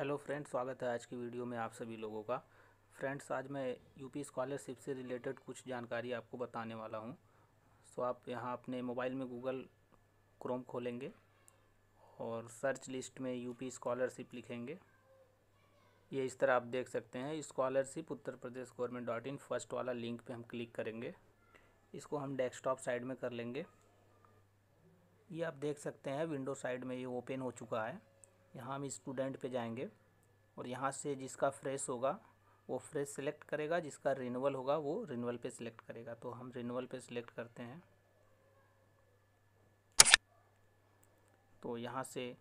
hello friends स्वागत है आज की वीडियो में आप सभी लोगों का फ्रेंड्स आज मैं यूपी स्कॉलरशिप से रिलेटेड कुछ जानकारी आपको बताने वाला हूं सो आप यहां अपने मोबाइल में गूगल क्रोम खोलेंगे और सर्च लिस्ट में यूपी स्कॉलरशिप लिखेंगे ये इस तरह आप देख सकते हैं scholarship Uttar Pradesh government dot in first वाला लिंक पर हम क्लिक करेंगे इसको हम डेस्कटॉप साइड में कर लेंगे ये आप देख सकते हैं विंडो साइड में ये ओपन हो चुका है यहाँ हम स्टूडेंट पे जाएंगे और यहाँ से जिसका फ्रेश होगा वो फ्रेश सिलेक्ट करेगा जिसका रिनवल होगा वो रिनवल पे सिलेक्ट करेगा तो हम रिनवल पे सिलेक्ट करते हैं तो यहाँ से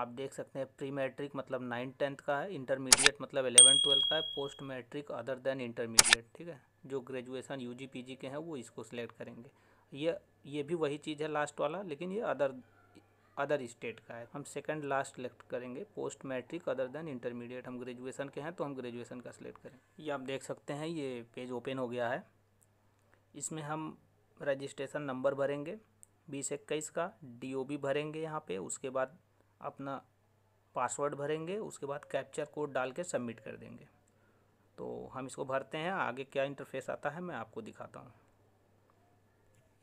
आप देख सकते हैं प्री मैट्रिक मतलब नाइन टेंथ का है इंटरमीडिएट मतलब एलेवन ट्वेल्थ का है post matric other than intermediate ठीक है जो ग्रेजुएसन यू जी के हैं वो इसको सिलेक्ट करेंगे ये ये भी वही चीज़ है लास्ट वाला लेकिन ये अदर अदर स्टेट का है हम सेकंड लास्ट सेलेक्ट करेंगे post matric other than intermediate हम ग्रेजुएशन के हैं तो हम ग्रेजुएशन का सिलेक्ट करेंगे ये आप देख सकते हैं ये पेज ओपन हो गया है इसमें हम रजिस्ट्रेशन नंबर भरेंगे बीस इक्कीस का डी भरेंगे यहाँ पे उसके बाद अपना पासवर्ड भरेंगे उसके बाद कैप्चर कोड डाल के सबमिट कर देंगे तो हम इसको भरते हैं आगे क्या इंटरफेस आता है मैं आपको दिखाता हूँ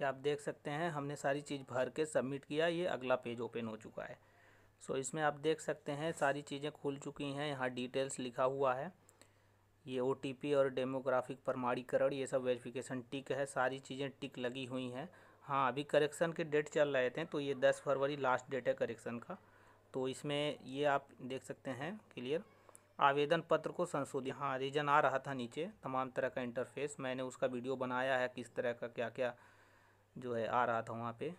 ये आप देख सकते हैं हमने सारी चीज़ भर के सबमिट किया ये अगला पेज ओपन हो चुका है सो so, इसमें आप देख सकते हैं सारी चीज़ें खुल चुकी हैं यहाँ डिटेल्स लिखा हुआ है ये ओ और डेमोग्राफिक प्रमाणीकरण ये सब वेरिफिकेशन टिक है सारी चीज़ें टिक लगी हुई हैं हाँ अभी करेक्शन के डेट चल रहे थे तो ये दस फरवरी लास्ट डेट है करेक्शन का तो इसमें ये आप देख सकते हैं क्लियर आवेदन पत्र को संशोधित हाँ रीजन आ रहा था नीचे तमाम तरह का इंटरफेस मैंने उसका वीडियो बनाया है किस तरह का क्या क्या जो है आ रहा था वहाँ पे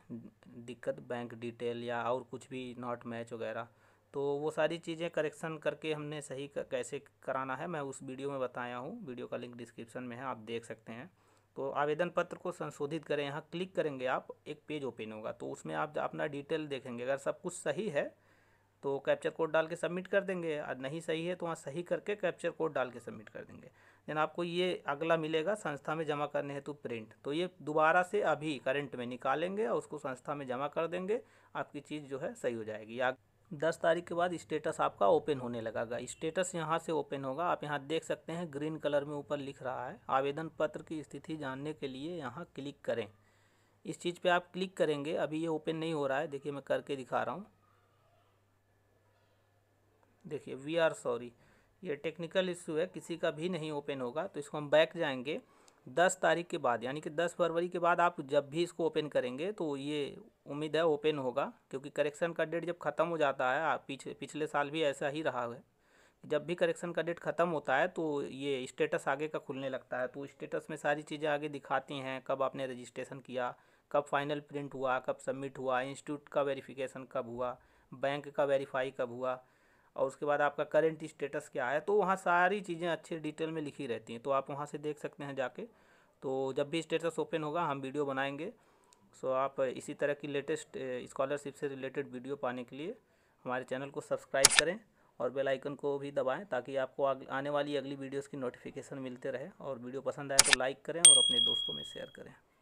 दिक्कत बैंक डिटेल या और कुछ भी नॉट मैच वगैरह तो वो सारी चीज़ें करेक्शन करके हमने सही कर, कैसे कराना है मैं उस वीडियो में बताया हूँ वीडियो का लिंक डिस्क्रिप्शन में है आप देख सकते हैं तो आवेदन पत्र को संशोधित करें यहाँ क्लिक करेंगे आप एक पेज ओपन होगा तो उसमें आप अपना डिटेल देखेंगे अगर सब कुछ सही है तो कैप्चर कोड डाल के सबमिट कर देंगे और नहीं सही है तो वहाँ सही करके कैप्चर कोड डाल के सबमिट कर देंगे देन आपको ये अगला मिलेगा संस्था में जमा करने हेतु प्रिंट तो ये दोबारा से अभी करंट में निकालेंगे और उसको संस्था में जमा कर देंगे आपकी चीज़ जो है सही हो जाएगी या दस तारीख के बाद स्टेटस आपका ओपन होने लगागा स्टेटस यहाँ से ओपन होगा आप यहाँ देख सकते हैं ग्रीन कलर में ऊपर लिख रहा है आवेदन पत्र की स्थिति जानने के लिए यहाँ क्लिक करें इस चीज़ पे आप क्लिक करेंगे अभी ये ओपन नहीं हो रहा है देखिए मैं करके दिखा रहा हूँ देखिए वी आर सॉरी ये टेक्निकल इशू है किसी का भी नहीं ओपन होगा तो इसको हम बैक जाएंगे दस तारीख के बाद यानी कि दस फरवरी के बाद आप जब भी इसको ओपन करेंगे तो ये उम्मीद है ओपन होगा क्योंकि करेक्शन का डेट जब ख़त्म हो जाता है पीछे पिछले साल भी ऐसा ही रहा है जब भी करेक्शन का डेट ख़त्म होता है तो ये स्टेटस आगे का खुलने लगता है तो स्टेटस में सारी चीज़ें आगे दिखाती हैं कब आपने रजिस्ट्रेशन किया कब फाइनल प्रिंट हुआ कब सबमिट हुआ इंस्टीट्यूट का वेरिफिकेशन कब हुआ बैंक का वेरीफाई कब हुआ और उसके बाद आपका करेंट स्टेटस क्या है तो वहाँ सारी चीज़ें अच्छे डिटेल में लिखी रहती हैं तो आप वहाँ से देख सकते हैं जाके तो जब भी स्टेटस ओपन होगा हम वीडियो बनाएंगे सो आप इसी तरह की लेटेस्ट स्कॉलरशिप से रिलेटेड वीडियो पाने के लिए हमारे चैनल को सब्सक्राइब करें और बेल आइकन को भी दबाएं ताकि आपको आने वाली अगली वीडियोस की नोटिफिकेशन मिलते रहे और वीडियो पसंद आए तो लाइक करें और अपने दोस्तों में शेयर करें